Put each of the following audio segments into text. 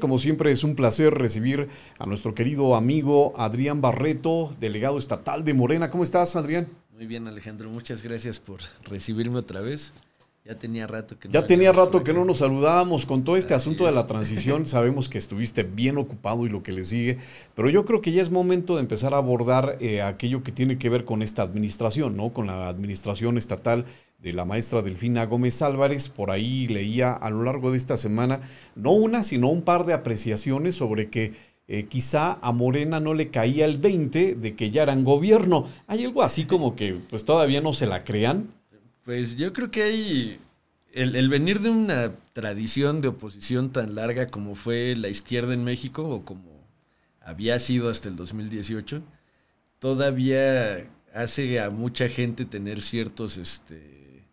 Como siempre es un placer recibir a nuestro querido amigo Adrián Barreto, delegado estatal de Morena. ¿Cómo estás, Adrián? Muy bien, Alejandro. Muchas gracias por recibirme otra vez. Ya tenía rato que no, ya tenía rato que no nos saludábamos con todo este asunto de la transición. Sabemos que estuviste bien ocupado y lo que le sigue, pero yo creo que ya es momento de empezar a abordar eh, aquello que tiene que ver con esta administración, ¿no? Con la administración estatal de la maestra Delfina Gómez Álvarez. Por ahí leía a lo largo de esta semana, no una, sino un par de apreciaciones sobre que eh, quizá a Morena no le caía el 20 de que ya eran gobierno. Hay algo así como que pues todavía no se la crean. Pues yo creo que hay el, venir de una tradición de oposición tan larga como fue la izquierda en México o como había sido hasta el 2018, todavía hace a mucha gente tener ciertos, este,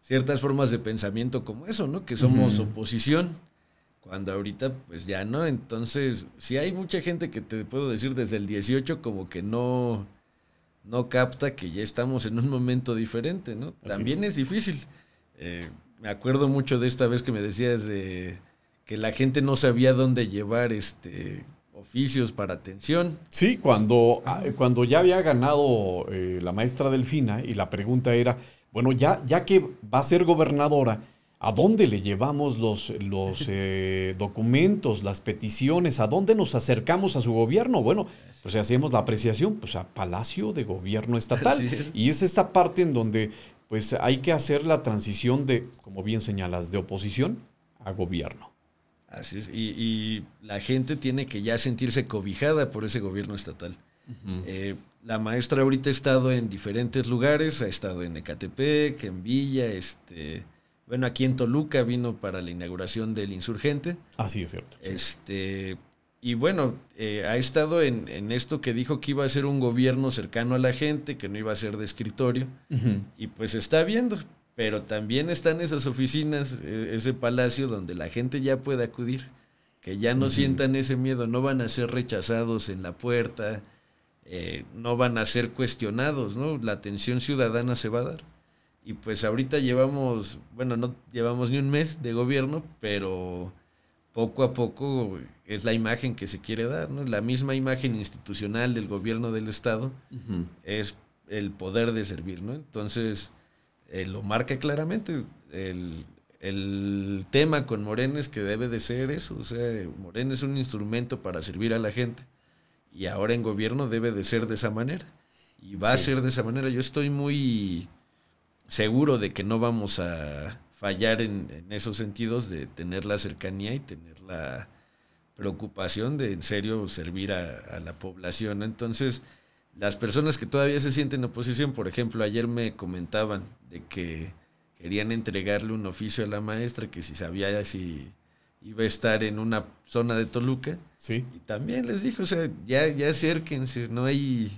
ciertas formas de pensamiento como eso, ¿no? Que somos oposición, cuando ahorita pues ya no. Entonces, si hay mucha gente que te puedo decir desde el 18 como que no no capta que ya estamos en un momento diferente, ¿no? También es, difícil. Eh, me acuerdo mucho de esta vez que me decías de que la gente no sabía dónde llevar este oficios para atención. Sí, cuando, ah, cuando ya había ganado eh, la maestra Delfina y la pregunta era, bueno, ya, ya que va a ser gobernadora, ¿A dónde le llevamos los, los eh, documentos, las peticiones? ¿A dónde nos acercamos a su gobierno? Bueno, pues hacemos la apreciación pues, a Palacio de Gobierno Estatal. Y es esta parte en donde pues, hay que hacer la transición de, como bien señalas, de oposición a gobierno. Así es. Y, la gente tiene que ya sentirse cobijada por ese gobierno estatal. Eh, la maestra ahorita ha estado en diferentes lugares, ha estado en Ecatepec, en Villa, este bueno, aquí en Toluca vino para la inauguración del Insurgente. Así es cierto. Este, y bueno, eh, ha estado en, esto que dijo que iba a ser un gobierno cercano a la gente, que no iba a ser de escritorio. Y pues está viendo, pero también están esas oficinas, e, ese palacio donde la gente ya puede acudir, que ya no sientan ese miedo, no van a ser rechazados en la puerta, eh, no van a ser cuestionados, ¿no? La atención ciudadana se va a dar. Y pues ahorita llevamos, bueno, no llevamos ni un mes de gobierno, pero poco a poco es la imagen que se quiere dar, ¿no? La misma imagen institucional del gobierno del Estado es el poder de servir, ¿no? Entonces, eh, lo marca claramente. El, tema con Morena es que debe de ser eso, o sea, Morena es un instrumento para servir a la gente y ahora en gobierno debe de ser de esa manera y va a ser de esa manera. Yo estoy muy seguro de que no vamos a fallar en, esos sentidos de tener la cercanía y tener la preocupación de en serio servir a, la población. Entonces, las personas que todavía se sienten en oposición, por ejemplo, ayer me comentaban de que querían entregarle un oficio a la maestra que si sabía si iba a estar en una zona de Toluca. Sí. Y también les dijo, o sea, ya, ya acérquense, no hay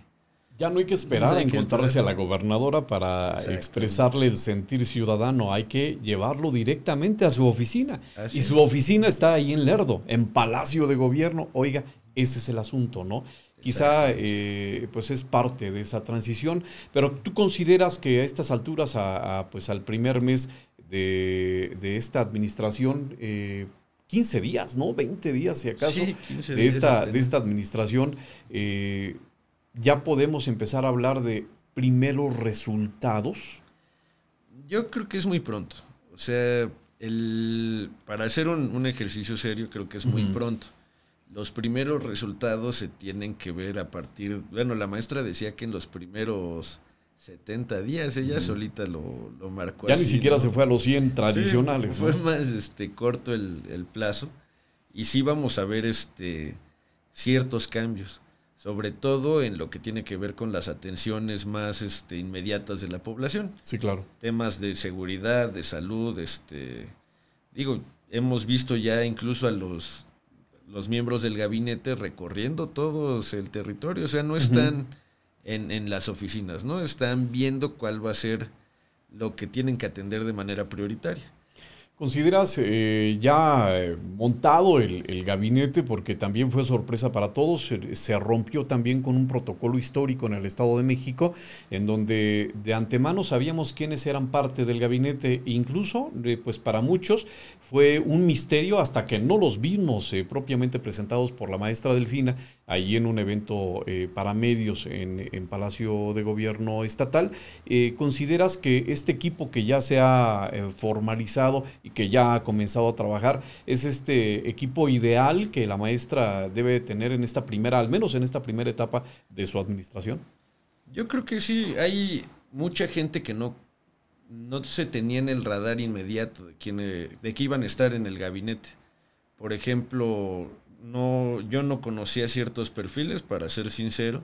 ya no hay que esperar a encontrarse a la gobernadora para expresarle el sentir ciudadano, hay que llevarlo directamente a su oficina. y su oficina está ahí en Lerdo, en Palacio de Gobierno. Oiga, ese es el asunto, ¿no? Quizá eh, pues es parte de esa transición, pero tú consideras que a estas alturas, a, pues al primer mes de, esta administración, eh, 15 días, ¿no? 20 días si acaso, de, esta, de esta administración, eh, ya podemos empezar a hablar de primeros resultados? Yo creo que es muy pronto. O sea, el, para hacer un, ejercicio serio creo que es muy pronto. Los primeros resultados se tienen que ver a partir, bueno, la maestra decía que en los primeros 70 días, ella solita lo, lo, marcó. Ya ni siquiera se fue a los 100 tradicionales. fue más este, corto el, el, plazo y sí vamos a ver este, ciertos cambios sobre todo en lo que tiene que ver con las atenciones más este, inmediatas de la población. Sí, claro. Temas de seguridad, de salud, este, digo, hemos visto ya incluso a los, los miembros del gabinete recorriendo todo el territorio, o sea, no están en, en las oficinas, ¿no? Están viendo cuál va a ser lo que tienen que atender de manera prioritaria. ¿Consideras eh, ya eh, montado el, gabinete? Porque también fue sorpresa para todos. Se, rompió también con un protocolo histórico en el Estado de México, en donde de antemano sabíamos quiénes eran parte del gabinete. Incluso, eh, pues para muchos fue un misterio hasta que no los vimos propiamente presentados por la maestra Delfina ahí en un evento para medios en, en, Palacio de Gobierno Estatal. ¿Consideras que este equipo que ya se ha formalizado que ya ha comenzado a trabajar. Es este equipo ideal que la maestra debe tener en esta primera, al menos en esta primera etapa de su administración. Yo creo que sí, hay mucha gente que no, no se tenía en el radar inmediato de, quién, de que iban a estar en el gabinete. Por ejemplo, no, yo no conocía ciertos perfiles, para ser sincero,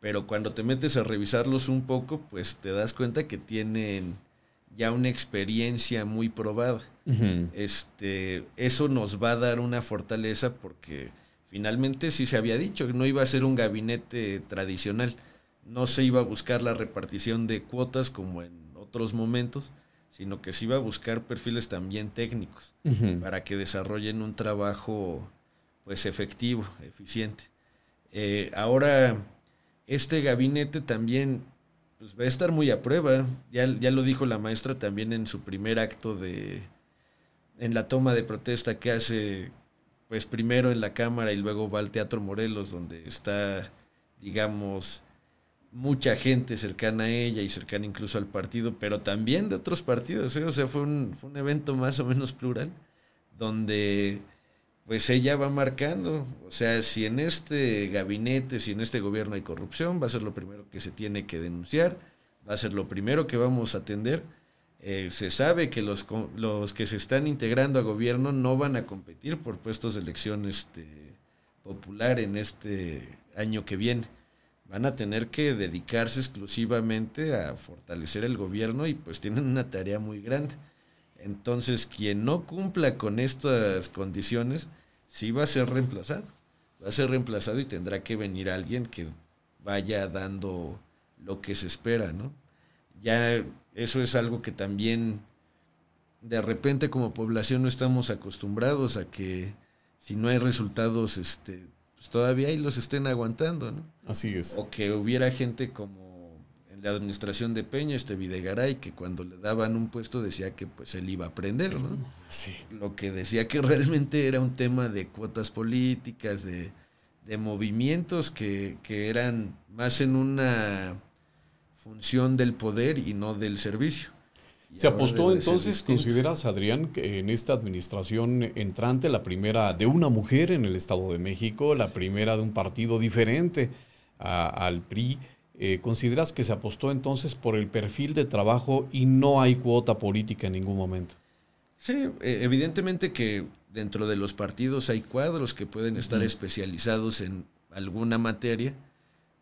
pero cuando te metes a revisarlos un poco, pues te das cuenta que tienen ya una experiencia muy probada. este, eso nos va a dar una fortaleza porque finalmente sí se había dicho que no iba a ser un gabinete tradicional, no se iba a buscar la repartición de cuotas como en otros momentos, sino que se iba a buscar perfiles también técnicos para que desarrollen un trabajo pues efectivo, eficiente. Eh, ahora, este gabinete también pues va a estar muy a prueba. Ya, ya lo dijo la maestra también en su primer acto de, en la toma de protesta que hace, pues primero en la Cámara y luego va al Teatro Morelos, donde está, digamos, mucha gente cercana a ella y cercana incluso al partido, pero también de otros partidos. ¿eh? O sea, fue un, fue un evento más o menos plural, donde pues ella va marcando. O sea, si en este gabinete, si en este gobierno hay corrupción, va a ser lo primero que se tiene que denunciar, va a ser lo primero que vamos a atender. Eh, se sabe que los, los que se están integrando a gobierno no van a competir por puestos de elección este, popular en este año que viene. Van a tener que dedicarse exclusivamente a fortalecer el gobierno y pues tienen una tarea muy grande. Entonces, quien no cumpla con estas condiciones, sí va a ser reemplazado. Va a ser reemplazado y tendrá que venir alguien que vaya dando lo que se espera, ¿no? Ya eso es algo que también de repente como población no estamos acostumbrados a que si no hay resultados, este, pues todavía ahí los estén aguantando, ¿no? Así es. O que hubiera gente como administración de Peña, este Videgaray, que cuando le daban un puesto decía que pues él iba a aprender, ¿no? Sí. Lo que decía que realmente era un tema de cuotas políticas, de, de movimientos que, que, eran más en una función del poder y no del servicio. Se apostó entonces, ¿consideras, Adrián, que en esta administración entrante, la primera de una mujer en el Estado de México, la primera de un partido diferente al PRI, eh, ¿Consideras que se apostó entonces por el perfil de trabajo y no hay cuota política en ningún momento? Sí, e, evidentemente que dentro de los partidos hay cuadros que pueden estar especializados en alguna materia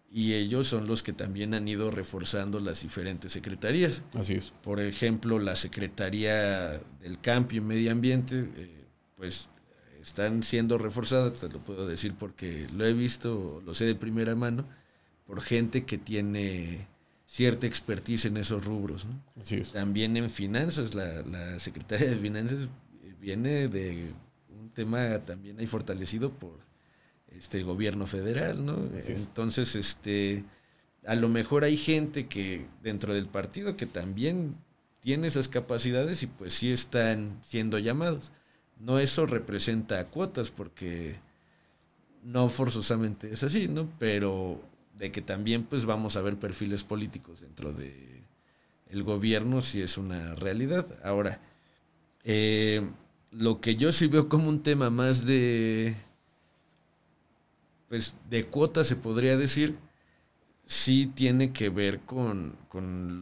y ellos son los que también han ido reforzando las diferentes secretarías. Así es. Por ejemplo, la Secretaría del Cambio y Medio Ambiente, eh, pues están siendo reforzadas, te lo puedo decir porque lo he visto, lo sé de primera mano por gente que tiene cierta expertise en esos rubros. También en finanzas, la, la secretaria de finanzas eh, viene de un tema también ahí fortalecido por este gobierno federal, Entonces, este, a lo mejor hay gente que dentro del partido que también tiene esas capacidades y pues sí están siendo llamados. No eso representa cuotas porque no forzosamente es así, ¿no? Pero de que también pues vamos a ver perfiles políticos dentro de el gobierno si es una realidad. Ahora, eh, lo que yo sí veo como un tema más de pues de cuota se podría decir, sí tiene que ver con,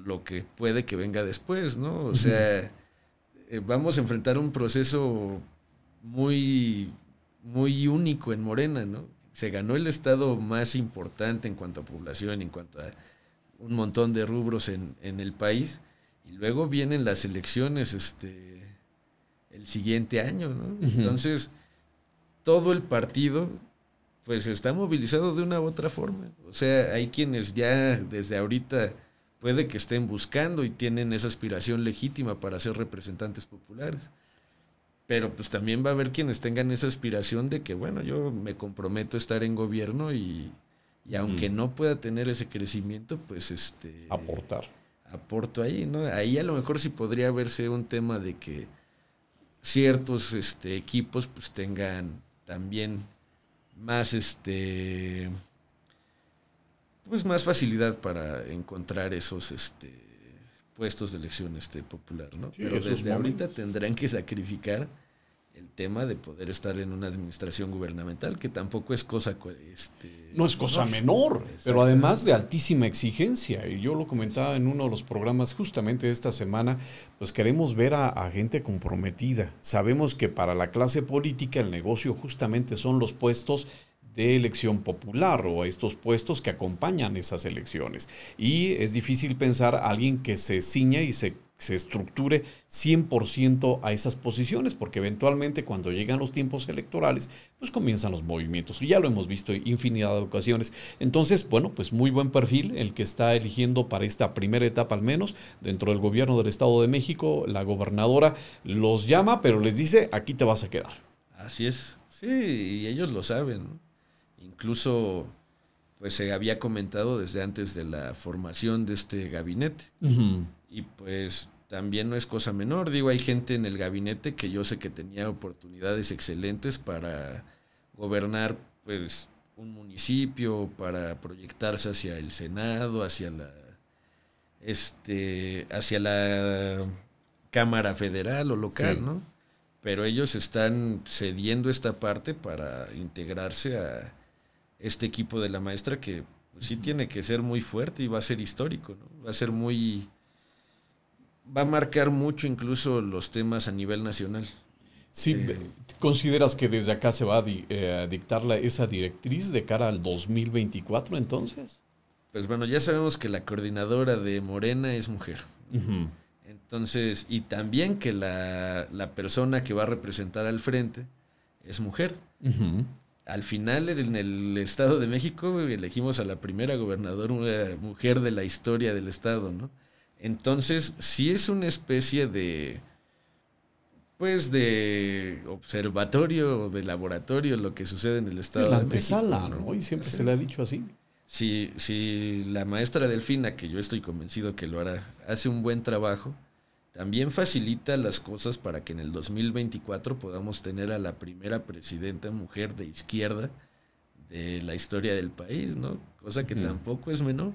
lo que puede que venga después, ¿no? O sea, eh, vamos a enfrentar un proceso muy, muy único en Morena, ¿no? se ganó el estado más importante en cuanto a población, en cuanto a un montón de rubros en, el país. Y luego vienen las elecciones este, el siguiente año, Entonces, todo el partido pues está movilizado de una u otra forma. O sea, hay quienes ya desde ahorita puede que estén buscando y tienen esa aspiración legítima para ser representantes populares. Pero pues también va a haber quienes tengan esa aspiración de que, bueno, yo me comprometo a estar en gobierno y, aunque mm. no pueda tener ese crecimiento, pues este... Aportar. Aporto ahí, ¿no? Ahí a lo mejor sí podría verse un tema de que ciertos este, equipos pues tengan también más este pues más facilidad para encontrar esos este, puestos de elección este, popular, ¿no? Pero desde ahorita tendrán que sacrificar el tema de poder estar en una administración gubernamental, que tampoco es cosa... Este, no es cosa menor, pero además de altísima exigencia. Y yo lo comentaba en uno de los programas justamente esta semana, pues queremos ver a gente comprometida. Sabemos que para la clase política el negocio justamente son los puestos de elección popular o a estos puestos que acompañan esas elecciones. Y es difícil pensar a alguien que se ciñe y se, se estructure 100% a esas posiciones, porque eventualmente cuando llegan los tiempos electorales, pues comienzan los movimientos. Y ya lo hemos visto en infinidad de ocasiones. Entonces, bueno, pues muy buen perfil el que está eligiendo para esta primera etapa al menos dentro del gobierno del Estado de México. La gobernadora los llama, pero les dice, aquí te vas a quedar. Así es. Sí, y ellos lo saben. Incluso, pues se había comentado desde antes de la formación de este gabinete. Y pues también no es cosa menor. Digo, hay gente en el gabinete que yo sé que tenía oportunidades excelentes para gobernar, pues, un municipio, para proyectarse hacia el Senado, hacia la este, hacia la Cámara Federal o local, ¿no? Pero ellos están cediendo esta parte para integrarse a, este equipo de la maestra que pues, sí tiene que ser muy fuerte y va a ser histórico, ¿no? Va a ser muy... Va a marcar mucho incluso los temas a nivel nacional. Sí, eh, ¿consideras que desde acá se va eh, a dictar la, esa directriz de cara al 2024 entonces? Pues bueno, ya sabemos que la coordinadora de Morena es mujer. Entonces, y también que la, persona que va a representar al frente es mujer al final en el Estado de México elegimos a la primera gobernadora mujer de la historia del Estado, ¿no? Entonces, si es una especie de, pues, de observatorio, de laboratorio lo que sucede en el Estado es la de antesala, ¿no? siempre se le ha dicho así. Si, si la maestra Delfina, que yo estoy convencido que lo hará, hace un buen trabajo, también facilita las cosas para que en el 2024 podamos tener a la primera presidenta mujer de izquierda de la historia del país, ¿no? Cosa que tampoco es menor.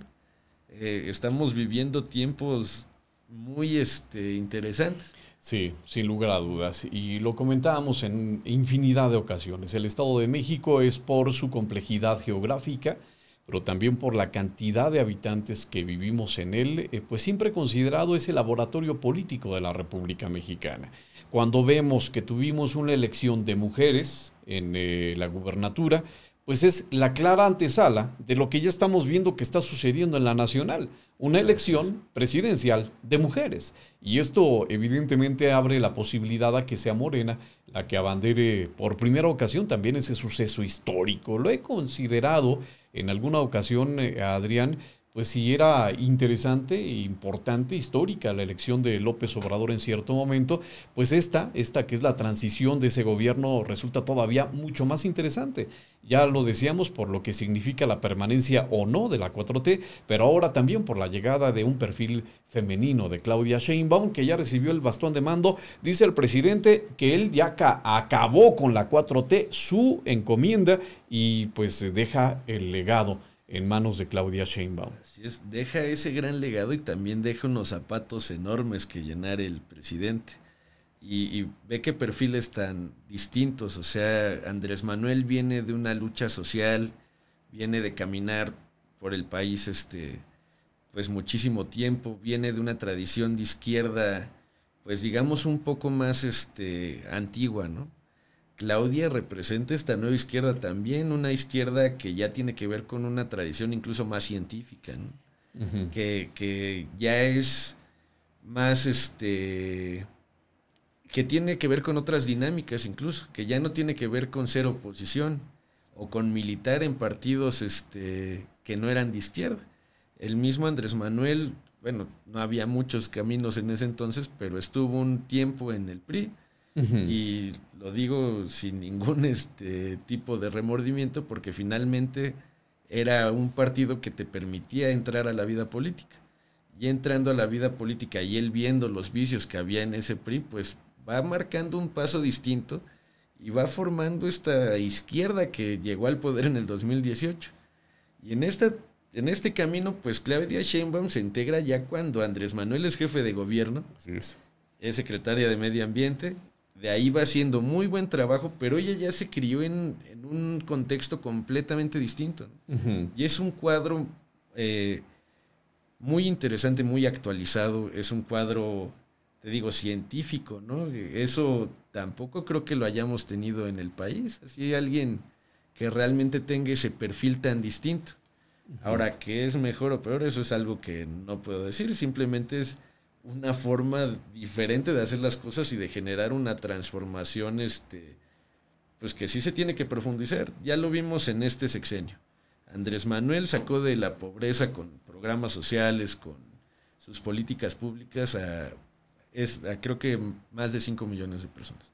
Eh, estamos viviendo tiempos muy este, interesantes. Sí, sin lugar a dudas. Y lo comentábamos en infinidad de ocasiones. El Estado de México es por su complejidad geográfica, pero también por la cantidad de habitantes que vivimos en él, eh, pues siempre considerado ese laboratorio político de la República Mexicana. Cuando vemos que tuvimos una elección de mujeres en eh, la gubernatura, pues es la clara antesala de lo que ya estamos viendo que está sucediendo en la nacional, una elección presidencial de mujeres. Y esto evidentemente abre la posibilidad a que sea Morena la que abandere por primera ocasión también ese suceso histórico. Lo he considerado en alguna ocasión, eh, Adrián, pues si era interesante e importante, histórica, la elección de López Obrador en cierto momento, pues esta, esta que es la transición de ese gobierno resulta todavía mucho más interesante. Ya lo decíamos por lo que significa la permanencia o no de la 4T, pero ahora también por la llegada de un perfil femenino de Claudia Sheinbaum, que ya recibió el bastón de mando, dice el presidente que él ya acabó con la 4T, su encomienda, y pues deja el legado en manos de Claudia Sheinbaum. Así es, deja ese gran legado y también deja unos zapatos enormes que llenar el presidente. Y, ve qué perfiles tan distintos, o sea, Andrés Manuel viene de una lucha social, viene de caminar por el país este pues muchísimo tiempo, viene de una tradición de izquierda, pues digamos un poco más este antigua, ¿no? Claudia representa esta nueva izquierda también, una izquierda que ya tiene que ver con una tradición incluso más científica, que, que, ya es más este que tiene que ver con otras dinámicas incluso, que ya no tiene que ver con ser oposición o con militar en partidos este, que no eran de izquierda. El mismo Andrés Manuel, bueno, no había muchos caminos en ese entonces, pero estuvo un tiempo en el PRI, y lo digo sin ningún este tipo de remordimiento porque finalmente era un partido que te permitía entrar a la vida política. Y entrando a la vida política y él viendo los vicios que había en ese PRI, pues va marcando un paso distinto y va formando esta izquierda que llegó al poder en el 2018. Y en, esta, en este camino, pues Claudia Sheinbaum se integra ya cuando Andrés Manuel es jefe de gobierno, es secretaria de Medio Ambiente, de ahí va haciendo muy buen trabajo, pero ella ya se crió en, un contexto completamente distinto. Y es un cuadro eh, muy interesante, muy actualizado, es un cuadro, te digo, científico, ¿no? Eso tampoco creo que lo hayamos tenido en el país, así alguien que realmente tenga ese perfil tan distinto. Ahora, ¿qué es mejor o peor? Eso es algo que no puedo decir, simplemente es una forma diferente de hacer las cosas y de generar una transformación, este, pues que sí se tiene que profundizar. Ya lo vimos en este sexenio. Andrés Manuel sacó de la pobreza con programas sociales, con sus políticas públicas a, es, creo que más de 5 millones de personas.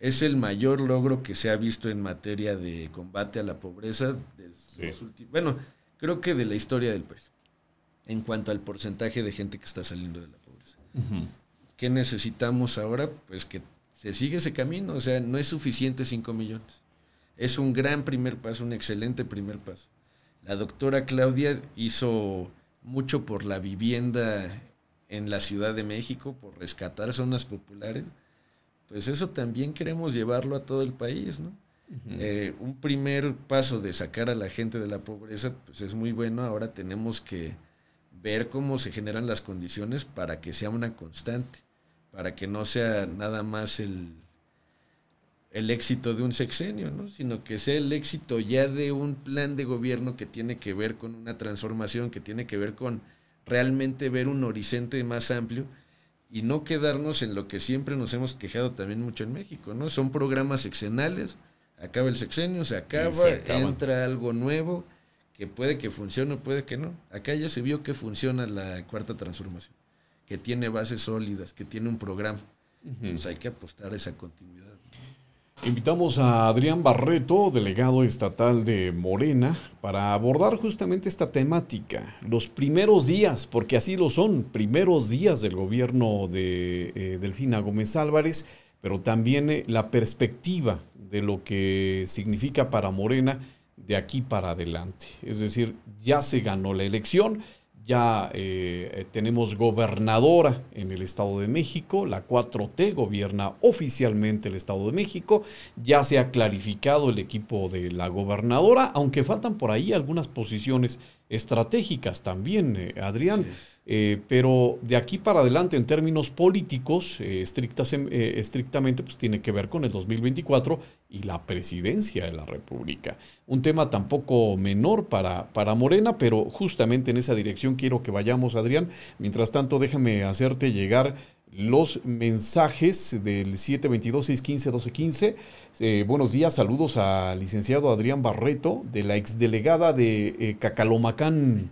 Es el mayor logro que se ha visto en materia de combate a la pobreza desde bueno, creo que de la historia del país, en cuanto al porcentaje de gente que está saliendo de la pobreza. ¿Qué necesitamos ahora? Pues que se siga ese camino, o sea, no es suficiente 5 millones. Es un gran primer paso, un excelente primer paso. La doctora Claudia hizo mucho por la vivienda en la Ciudad de México, por rescatar zonas populares. Pues eso también queremos llevarlo a todo el país, ¿no? Eh, un primer paso de sacar a la gente de la pobreza, pues es muy bueno. Ahora tenemos que ver cómo se generan las condiciones para que sea una constante, para que no sea nada más el, el éxito de un sexenio, ¿no? sino que sea el éxito ya de un plan de gobierno que tiene que ver con una transformación, que tiene que ver con realmente ver un horizonte más amplio y no quedarnos en lo que siempre nos hemos quejado también mucho en México, ¿no? Son programas sexenales, acaba el sexenio, se acaba. entra algo nuevo que puede que funcione, puede que no. Acá ya se vio que funciona la cuarta transformación, que tiene bases sólidas, que tiene un programa. Pues hay que apostar a esa continuidad. Invitamos a Adrián Barreto, delegado estatal de Morena, para abordar justamente esta temática, los primeros días, porque así lo son, primeros días del gobierno de eh, Delfina Gómez Álvarez, pero también eh, la perspectiva de lo que significa para Morena de aquí para adelante. Es decir, ya se ganó la elección, ya eh, tenemos gobernadora en el Estado de México, la 4T gobierna oficialmente el Estado de México, ya se ha clarificado el equipo de la gobernadora, aunque faltan por ahí algunas posiciones estratégicas también, eh, Adrián. Eh, pero de aquí para adelante, en términos políticos, eh, estrictas, estrictamente, pues tiene que ver con el 2024 y la presidencia de la República. Un tema tampoco menor para, para Morena, pero justamente en esa dirección quiero que vayamos, Adrián. Mientras tanto, déjame hacerte llegar los mensajes del 722-615-1215. Eh, buenos días, saludos al licenciado Adrián Barreto, de la exdelegada de eh, Cacalomacán.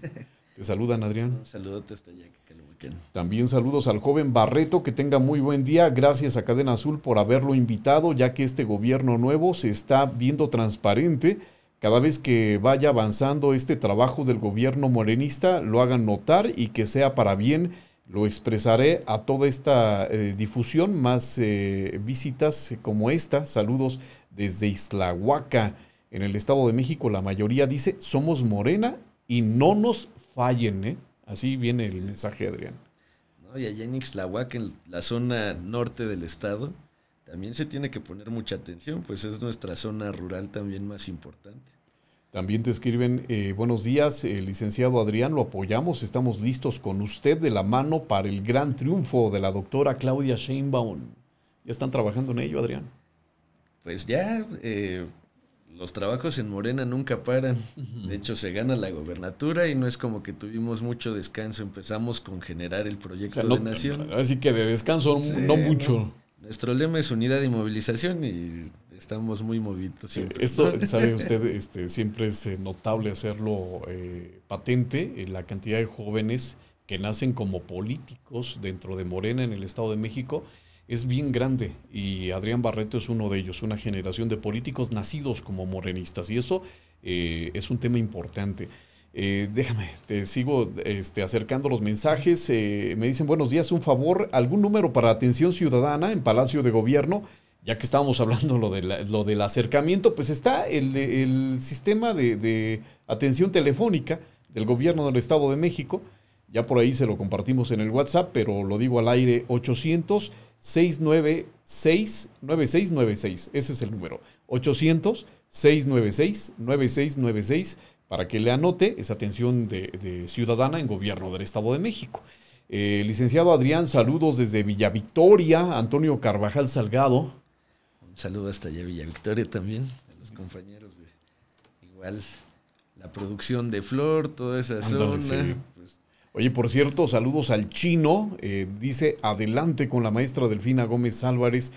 Te saludan, Adrián. Saludos Cacalomacán. También saludos al joven Barreto, que tenga muy buen día. Gracias a Cadena Azul por haberlo invitado, ya que este gobierno nuevo se está viendo transparente. Cada vez que vaya avanzando este trabajo del gobierno morenista, lo hagan notar y que sea para bien lo expresaré a toda esta eh, difusión, más eh, visitas eh, como esta. Saludos desde Islahuaca, en el Estado de México. La mayoría dice, somos morena y no nos fallen. Así viene el mensaje, Adrián. y allá en Islahuaca, en la zona norte del estado, también se tiene que poner mucha atención, pues es nuestra zona rural también más importante. También te escriben, eh, buenos días, eh, licenciado Adrián, lo apoyamos, estamos listos con usted de la mano para el gran triunfo de la doctora Claudia Sheinbaum. ¿Ya están trabajando en ello, Adrián? Pues ya, eh, los trabajos en Morena nunca paran. De hecho, se gana la gobernatura y no es como que tuvimos mucho descanso. Empezamos con generar el proyecto de nación. Así que de descanso no mucho. Nuestro lema es unidad y movilización y Estamos muy movidos Esto, sabe usted, este, siempre es eh, notable hacerlo eh, patente, eh, la cantidad de jóvenes que nacen como políticos dentro de Morena en el Estado de México es bien grande y Adrián Barreto es uno de ellos, una generación de políticos nacidos como morenistas y eso es un tema importante. déjame, te sigo este, acercando los mensajes. me dicen buenos días, un favor, algún número para atención ciudadana en Palacio de Gobierno ya que estábamos hablando lo, de lo del acercamiento, pues está el, el sistema de, atención telefónica del gobierno del Estado de México. Ya por ahí se lo compartimos en el WhatsApp, pero lo digo al aire 800-696-9696. Ese es el número. 800-696-9696 para que le anote esa atención de, ciudadana en gobierno del Estado de México. Eh, licenciado Adrián, saludos desde Villa Victoria. Antonio Carvajal Salgado, Saludos hasta allá Villa Victoria también, a los compañeros de igual la producción de flor, toda esa zona. Oye, por cierto, saludos al chino. Eh, dice, adelante con la maestra Delfina Gómez Álvarez,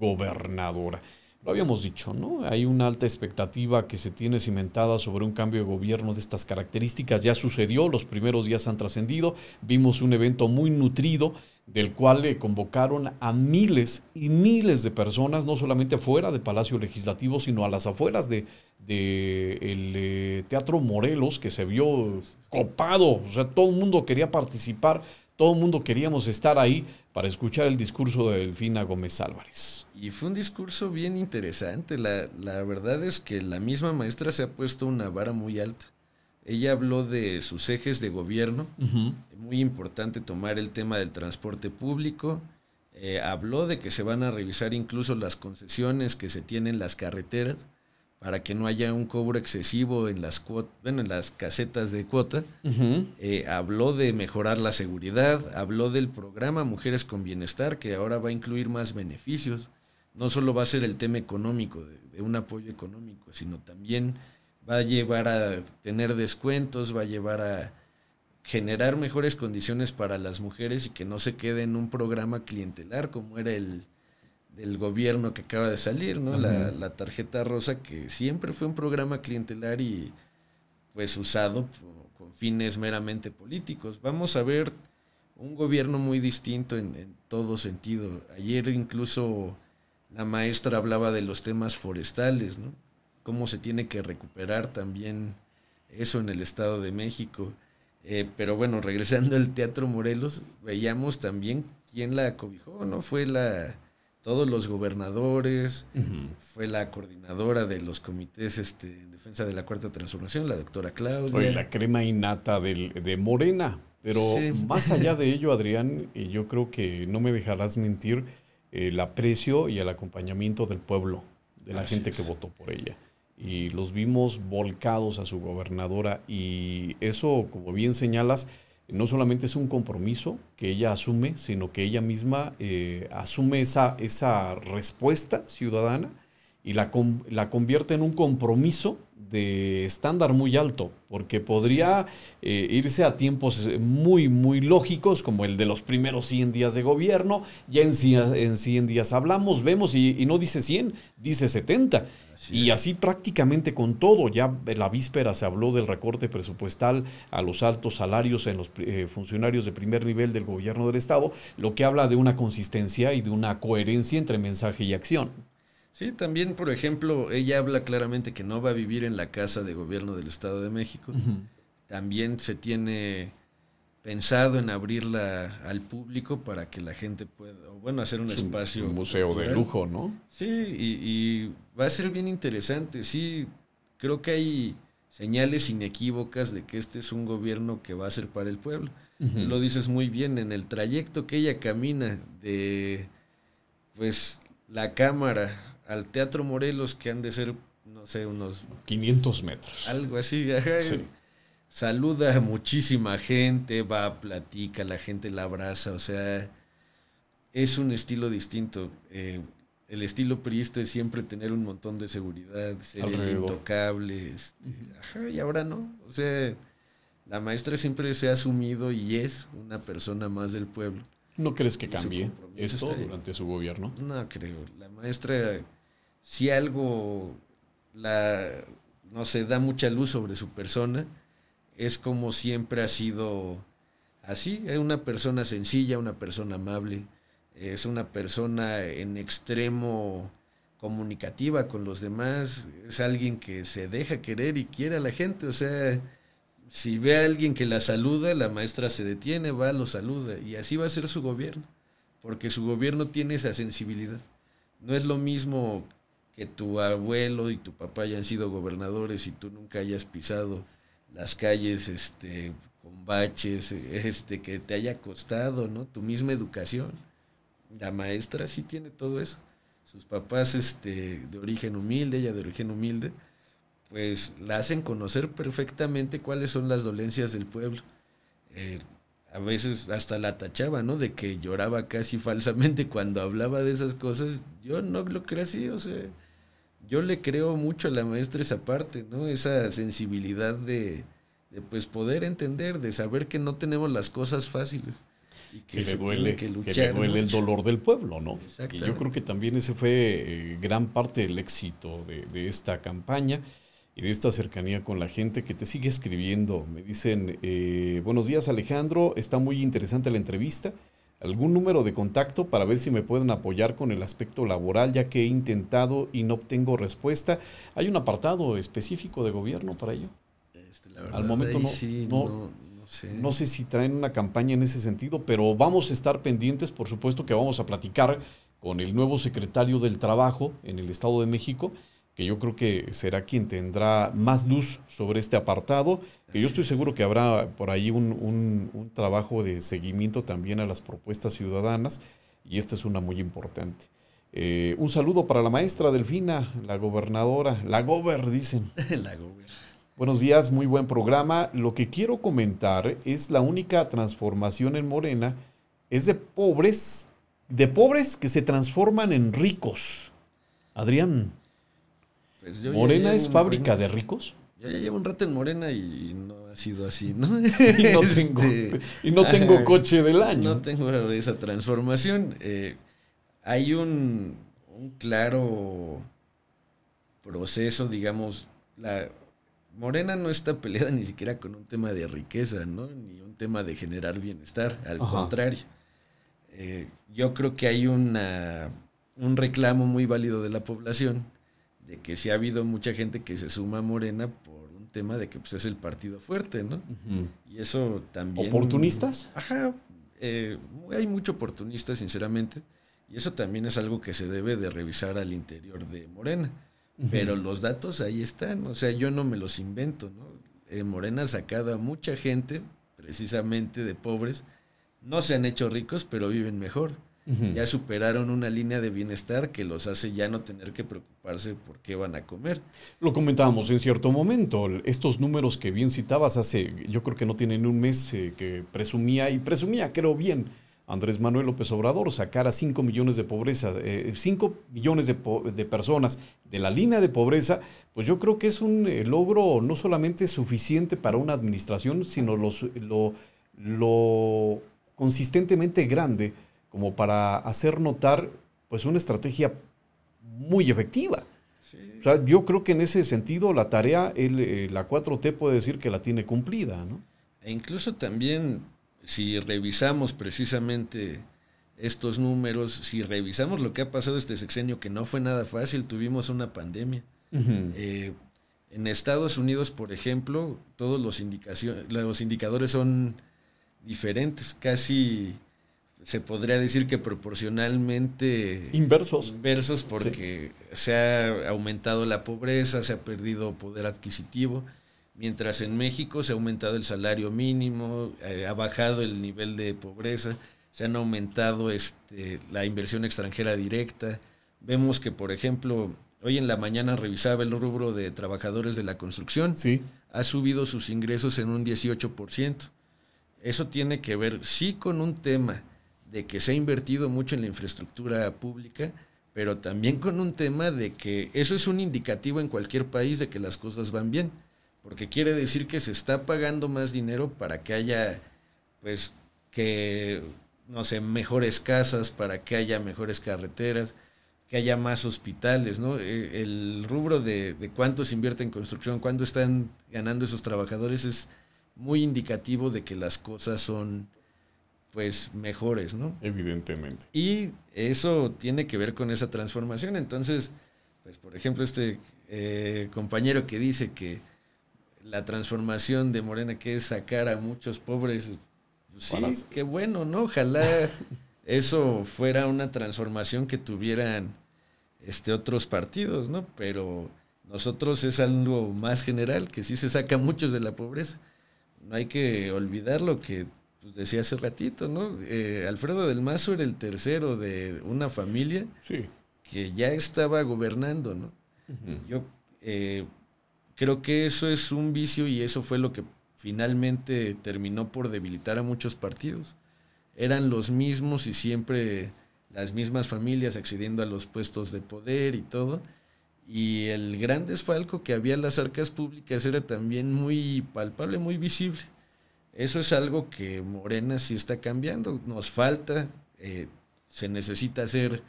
gobernadora. Lo habíamos dicho, ¿no? Hay una alta expectativa que se tiene cimentada sobre un cambio de gobierno de estas características. Ya sucedió, los primeros días han trascendido, vimos un evento muy nutrido del cual le convocaron a miles y miles de personas, no solamente fuera de Palacio Legislativo, sino a las afueras de, de el eh, Teatro Morelos, que se vio copado, o sea, todo el mundo quería participar, todo el mundo queríamos estar ahí para escuchar el discurso de Delfina Gómez Álvarez. Y fue un discurso bien interesante, la, la verdad es que la misma maestra se ha puesto una vara muy alta ella habló de sus ejes de gobierno, muy importante tomar el tema del transporte público, eh, habló de que se van a revisar incluso las concesiones que se tienen las carreteras para que no haya un cobro excesivo en las, bueno, en las casetas de cuota. Eh, habló de mejorar la seguridad, habló del programa Mujeres con Bienestar, que ahora va a incluir más beneficios. No solo va a ser el tema económico, de un apoyo económico, sino también va a llevar a tener descuentos, va a llevar a generar mejores condiciones para las mujeres y que no se quede en un programa clientelar como era el del gobierno que acaba de salir, ¿no? La, tarjeta rosa que siempre fue un programa clientelar y pues usado con fines meramente políticos. Vamos a ver un gobierno muy distinto en, en todo sentido. Ayer incluso la maestra hablaba de los temas forestales, ¿no? cómo se tiene que recuperar también eso en el Estado de México. Eh, pero bueno, regresando al Teatro Morelos, veíamos también quién la cobijó, ¿no? Fue la todos los gobernadores, fue la coordinadora de los comités este, en defensa de la Cuarta Transformación, la doctora Claudia. la crema innata del, de Morena. Pero más allá de ello, Adrián, yo creo que no me dejarás mentir, eh, el aprecio y el acompañamiento del pueblo, de la gente que votó por ella y los vimos volcados a su gobernadora y eso, como bien señalas, no solamente es un compromiso que ella asume, sino que ella misma eh, asume esa, esa respuesta ciudadana y la, la convierte en un compromiso de estándar muy alto, porque podría eh, irse a tiempos eh, muy, muy lógicos, como el de los primeros 100 días de gobierno, ya en 100, días hablamos, vemos, y, no dice 100, dice 70. y así prácticamente con todo, ya la víspera se habló del recorte presupuestal a los altos salarios en los eh, funcionarios de primer nivel del gobierno del Estado, lo que habla de una consistencia y de una coherencia entre mensaje y acción. Sí, también, por ejemplo, ella habla claramente que no va a vivir en la casa de gobierno del Estado de México. También se tiene pensado en abrirla al público para que la gente pueda, bueno, hacer un espacio. Un museo de lujo, ¿no? Sí, y, va a ser bien interesante. Sí, creo que hay señales inequívocas de que este es un gobierno que va a ser para el pueblo. Lo dices muy bien, en el trayecto que ella camina de pues la cámara al Teatro Morelos, que han de ser, no sé, unos... 500 metros. Algo así. Ajá. Saluda a muchísima gente, va, platica, la gente la abraza, o sea, es un estilo distinto. Eh, el estilo priista es siempre tener un montón de seguridad, ser intocables. Este, y ahora no. O sea, la maestra siempre se ha asumido y es una persona más del pueblo. ¿No crees que cambie esto durante su gobierno? No creo. La maestra si algo la, no se da mucha luz sobre su persona, es como siempre ha sido así, es una persona sencilla, una persona amable, es una persona en extremo comunicativa con los demás, es alguien que se deja querer y quiere a la gente, o sea, si ve a alguien que la saluda, la maestra se detiene, va, lo saluda, y así va a ser su gobierno, porque su gobierno tiene esa sensibilidad. No es lo mismo que tu abuelo y tu papá hayan sido gobernadores y tú nunca hayas pisado las calles este, con baches, este, que te haya costado, ¿no? Tu misma educación. La maestra sí tiene todo eso. Sus papás este, de origen humilde, ella de origen humilde, pues la hacen conocer perfectamente cuáles son las dolencias del pueblo. Eh, a veces hasta la tachaba, ¿no? De que lloraba casi falsamente cuando hablaba de esas cosas. Yo no lo creo así, o sea, yo le creo mucho a la maestra esa parte, ¿no? Esa sensibilidad de, pues poder entender, de saber que no tenemos las cosas fáciles. Y que, le duele, que, el dolor del pueblo, ¿no? Y yo creo que también ese fue eh, gran parte del éxito de esta campaña. Y de esta cercanía con la gente que te sigue escribiendo. Me dicen, eh, buenos días Alejandro, está muy interesante la entrevista. ¿Algún número de contacto para ver si me pueden apoyar con el aspecto laboral, ya que he intentado y no obtengo respuesta? ¿Hay un apartado específico de gobierno para ello? Este, Al momento no, no sé si traen una campaña en ese sentido, pero vamos a estar pendientes, por supuesto que vamos a platicar con el nuevo secretario del Trabajo en el Estado de México que yo creo que será quien tendrá más luz sobre este apartado, que yo estoy seguro que habrá por ahí un, trabajo de seguimiento también a las propuestas ciudadanas, y esta es una muy importante. Eh, un saludo para la maestra Delfina, la gobernadora, la gober, dicen. la gober. Buenos días, muy buen programa. Lo que quiero comentar es la única transformación en Morena es de pobres, de pobres que se transforman en ricos. Adrián. Pues ¿Morena es fábrica de ricos? Yo ya llevo un rato en Morena y no ha sido así, ¿no? y no este, tengo, coche del año. No tengo esa transformación. Eh, hay un, claro proceso, digamos, la Morena no está peleada ni siquiera con un tema de riqueza, ¿no? Ni un tema de generar bienestar, al contrario. Eh, yo creo que hay una, un reclamo muy válido de la población de que sí ha habido mucha gente que se suma a Morena por un tema de que pues, es el partido fuerte, ¿no? Y eso también... ¿Oportunistas? Ajá, eh, hay mucho oportunista, sinceramente, y eso también es algo que se debe de revisar al interior de Morena. Pero los datos ahí están, o sea, yo no me los invento, ¿no? Morena ha sacado a mucha gente, precisamente de pobres, no se han hecho ricos, pero viven mejor. Ya superaron una línea de bienestar que los hace ya no tener que preocuparse por qué van a comer. Lo comentábamos en cierto momento, estos números que bien citabas hace, yo creo que no tienen un mes eh, que presumía, y presumía, creo bien, Andrés Manuel López Obrador sacar a 5 millones de pobreza, eh, millones de, personas de la línea de pobreza, pues yo creo que es un eh, logro no solamente suficiente para una administración, sino lo, lo consistentemente grande como para hacer notar pues una estrategia muy efectiva. yo creo que en ese sentido la tarea, eh, la 4T puede decir que la tiene cumplida, ¿no? E incluso también, si revisamos precisamente estos números, si revisamos lo que ha pasado este sexenio, que no fue nada fácil, tuvimos una pandemia. Eh, en Estados Unidos, por ejemplo, todos los, los indicadores son diferentes, casi se podría decir que proporcionalmente inversos. Inversos porque se ha aumentado la pobreza, se ha perdido poder adquisitivo, mientras en México se ha aumentado el salario mínimo, eh, ha bajado el nivel de pobreza, se han aumentado este, la inversión extranjera directa. Vemos que, por ejemplo, hoy en la mañana revisaba el rubro de trabajadores de la construcción, sí. ha subido sus ingresos en un 18%. Eso tiene que ver, sí, con un tema de que se ha invertido mucho en la infraestructura pública, pero también con un tema de que eso es un indicativo en cualquier país de que las cosas van bien, porque quiere decir que se está pagando más dinero para que haya, pues, que, no sé, mejores casas, para que haya mejores carreteras, que haya más hospitales, ¿no? E, el rubro de, cuánto se invierte en construcción, cuánto están ganando esos trabajadores es muy indicativo de que las cosas son pues mejores, ¿no? Evidentemente. Y eso tiene que ver con esa transformación. Entonces, pues por ejemplo, este eh, compañero que dice que la transformación de Morena que es sacar a muchos pobres, pues, sí, qué bueno, ¿no? Ojalá eso fuera una transformación que tuvieran este, otros partidos, ¿no? Pero nosotros es algo más general, que sí se saca muchos de la pobreza. No hay que olvidar lo que pues decía hace ratito, ¿no? Eh, Alfredo del Mazo era el tercero de una familia que ya estaba gobernando, ¿no? Yo eh, creo que eso es un vicio y eso fue lo que finalmente terminó por debilitar a muchos partidos. Eran los mismos y siempre las mismas familias accediendo a los puestos de poder y todo. Y el gran desfalco que había en las arcas públicas era también muy palpable, muy visible. Eso es algo que Morena sí está cambiando. Nos falta, eh, se necesita hacer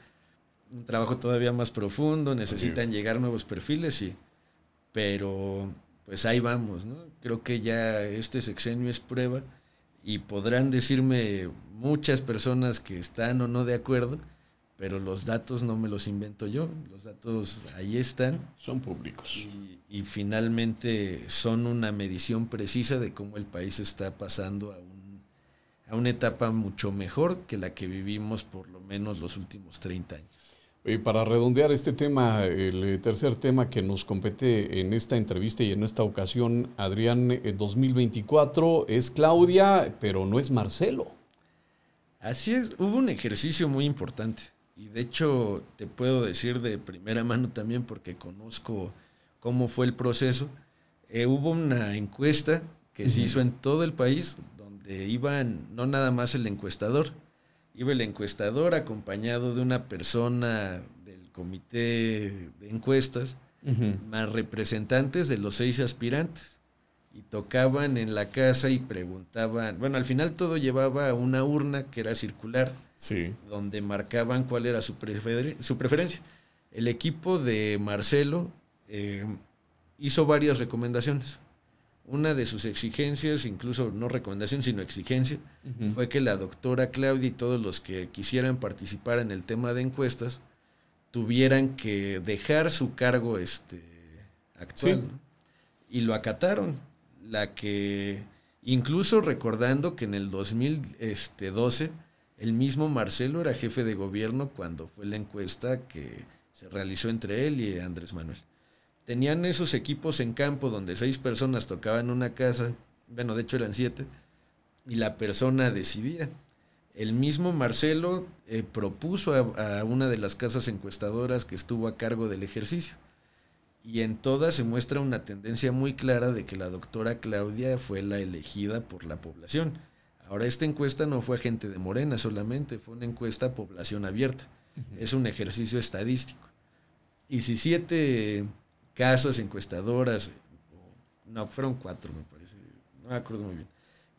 un trabajo todavía más profundo, necesitan llegar nuevos perfiles, sí. Pero pues ahí vamos, ¿no? Creo que ya este sexenio es prueba y podrán decirme muchas personas que están o no de acuerdo, pero los datos no me los invento yo, los datos ahí están. Son públicos. Y, finalmente son una medición precisa de cómo el país está pasando a, a una etapa mucho mejor que la que vivimos por lo menos los últimos 30 años. Y para redondear este tema, el eh, tercer tema que nos compete en esta entrevista y en esta ocasión, Adrián, 2024 eh, es Claudia, pero no es Marcelo. Así es, hubo un ejercicio muy importante. Y de hecho, te puedo decir de primera mano también, porque conozco cómo fue el proceso. Eh, hubo una encuesta que se hizo en todo el país, donde iban no nada más el encuestador, iba el encuestador acompañado de una persona del comité de encuestas, más representantes de los seis aspirantes y tocaban en la casa y preguntaban, bueno, al final todo llevaba a una urna que era circular, donde marcaban cuál era su, prefer su preferencia. El equipo de Marcelo eh, hizo varias recomendaciones. Una de sus exigencias, incluso no recomendación, sino exigencia, fue que la doctora Claudia y todos los que quisieran participar en el tema de encuestas tuvieran que dejar su cargo este, actual. Y lo acataron la que, incluso recordando que en el 2012 este, el mismo Marcelo era jefe de gobierno cuando fue la encuesta que se realizó entre él y Andrés Manuel. Tenían esos equipos en campo donde seis personas tocaban una casa, bueno, de hecho eran siete, y la persona decidía. El mismo Marcelo eh, propuso a, una de las casas encuestadoras que estuvo a cargo del ejercicio y en todas se muestra una tendencia muy clara de que la doctora Claudia fue la elegida por la población. Ahora, esta encuesta no fue gente de Morena solamente, fue una encuesta población abierta. Es un ejercicio estadístico. Y si siete casas encuestadoras, no, fueron cuatro me parece, no me acuerdo muy bien,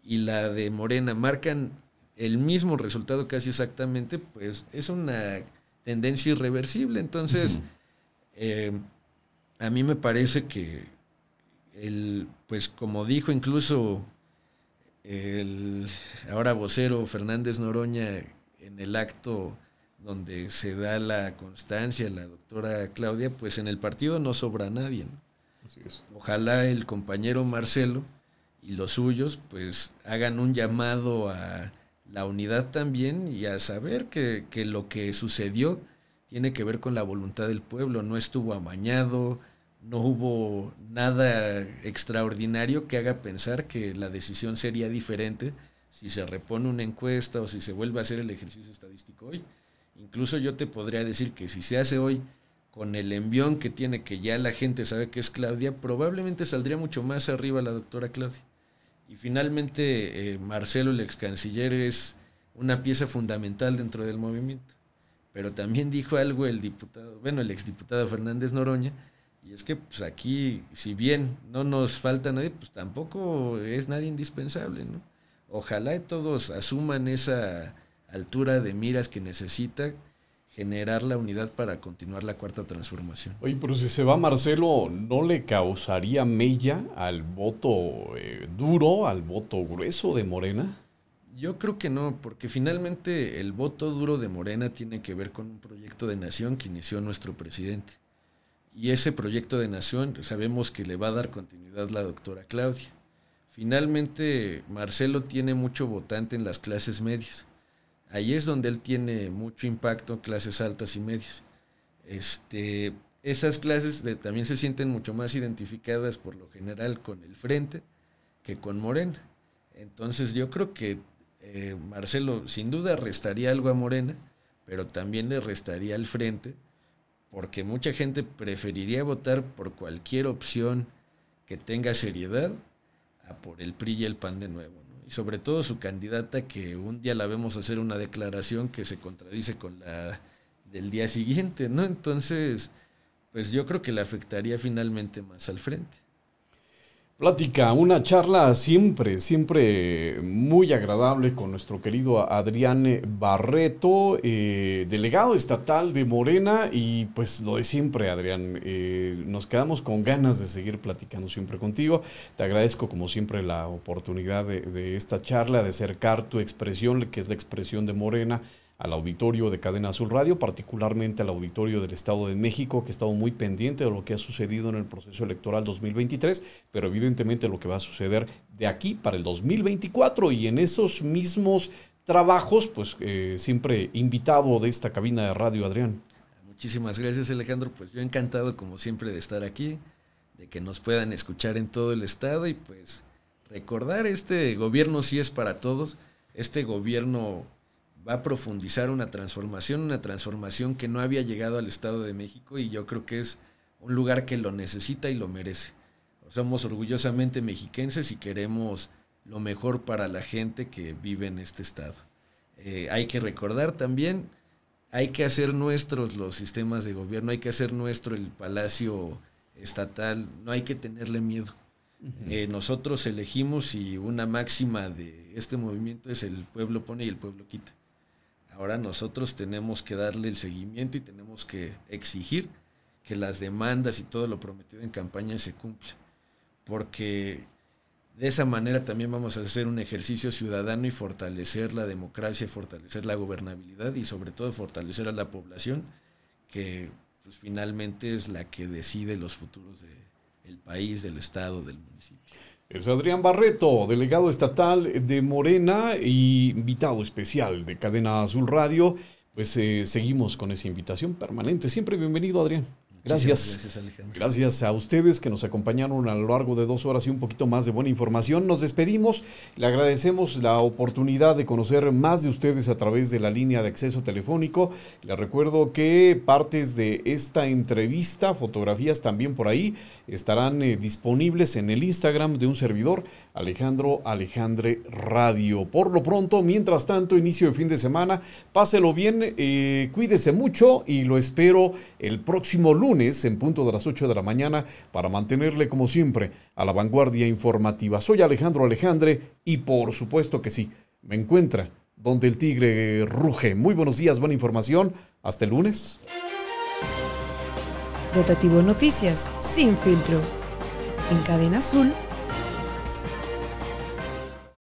y la de Morena marcan el mismo resultado casi exactamente, pues es una tendencia irreversible. Entonces, eh, a mí me parece que el, pues como dijo incluso el ahora vocero Fernández Noroña en el acto donde se da la constancia, la doctora Claudia, pues en el partido no sobra nadie. Ojalá el compañero Marcelo y los suyos pues hagan un llamado a la unidad también y a saber que, que lo que sucedió tiene que ver con la voluntad del pueblo, no estuvo amañado, no hubo nada extraordinario que haga pensar que la decisión sería diferente si se repone una encuesta o si se vuelve a hacer el ejercicio estadístico hoy. Incluso yo te podría decir que si se hace hoy con el envión que tiene que ya la gente sabe que es Claudia, probablemente saldría mucho más arriba la doctora Claudia. Y finalmente, eh, Marcelo, el ex canciller, es una pieza fundamental dentro del movimiento. Pero también dijo algo el diputado, bueno, el exdiputado Fernández Noroña, y es que pues aquí, si bien no nos falta nadie, pues tampoco es nadie indispensable, ¿no? Ojalá todos asuman esa altura de miras que necesita generar la unidad para continuar la cuarta transformación. Oye, pero si se va Marcelo, ¿no le causaría mella al voto eh, duro, al voto grueso de Morena? Yo creo que no, porque finalmente el voto duro de Morena tiene que ver con un proyecto de nación que inició nuestro presidente. Y ese proyecto de nación sabemos que le va a dar continuidad la doctora Claudia. Finalmente, Marcelo tiene mucho votante en las clases medias. Ahí es donde él tiene mucho impacto, clases altas y medias. Este, esas clases también se sienten mucho más identificadas por lo general con el frente que con Morena. Entonces yo creo que eh, Marcelo sin duda restaría algo a Morena, pero también le restaría al frente porque mucha gente preferiría votar por cualquier opción que tenga seriedad a por el PRI y el PAN de nuevo. Y sobre todo su candidata que un día la vemos hacer una declaración que se contradice con la del día siguiente, ¿no? Entonces, pues yo creo que le afectaría finalmente más al frente. Plática, una charla siempre, siempre muy agradable con nuestro querido Adrián Barreto, eh, delegado estatal de Morena y pues lo de siempre, Adrián, eh, nos quedamos con ganas de seguir platicando siempre contigo. Te agradezco como siempre la oportunidad de, de esta charla, de acercar tu expresión, que es la expresión de Morena al auditorio de Cadena Azul Radio, particularmente al auditorio del Estado de México, que ha estado muy pendiente de lo que ha sucedido en el proceso electoral 2023, pero evidentemente lo que va a suceder de aquí para el 2024 y en esos mismos trabajos, pues eh, siempre invitado de esta cabina de radio, Adrián. Muchísimas gracias, Alejandro. Pues yo encantado, como siempre, de estar aquí, de que nos puedan escuchar en todo el Estado y pues recordar este gobierno si es para todos, este gobierno va a profundizar una transformación, una transformación que no había llegado al Estado de México y yo creo que es un lugar que lo necesita y lo merece. Somos orgullosamente mexiquenses y queremos lo mejor para la gente que vive en este estado. Eh, hay que recordar también, hay que hacer nuestros los sistemas de gobierno, hay que hacer nuestro el palacio estatal, no hay que tenerle miedo. Eh, nosotros elegimos y una máxima de este movimiento es el pueblo pone y el pueblo quita. Ahora nosotros tenemos que darle el seguimiento y tenemos que exigir que las demandas y todo lo prometido en campaña se cumpla. Porque de esa manera también vamos a hacer un ejercicio ciudadano y fortalecer la democracia, fortalecer la gobernabilidad y sobre todo fortalecer a la población que pues, finalmente es la que decide los futuros del país, del estado, del municipio. Es Adrián Barreto, delegado estatal de Morena y invitado especial de Cadena Azul Radio. Pues eh, seguimos con esa invitación permanente. Siempre bienvenido, Adrián. Gracias. Gracias, a ustedes que nos acompañaron a lo largo de dos horas y un poquito más de buena información. Nos despedimos. Le agradecemos la oportunidad de conocer más de ustedes a través de la línea de acceso telefónico. le recuerdo que partes de esta entrevista, fotografías también por ahí, estarán eh, disponibles en el Instagram de un servidor, Alejandro Alejandre Radio. Por lo pronto, mientras tanto, inicio de fin de semana. Páselo bien, eh, cuídese mucho y lo espero el próximo lunes lunes en punto de las 8 de la mañana para mantenerle como siempre a la vanguardia informativa. Soy Alejandro Alejandre y por supuesto que sí, me encuentra donde el tigre ruge. Muy buenos días, buena información. Hasta el lunes. Rotativo Noticias, sin filtro. En cadena azul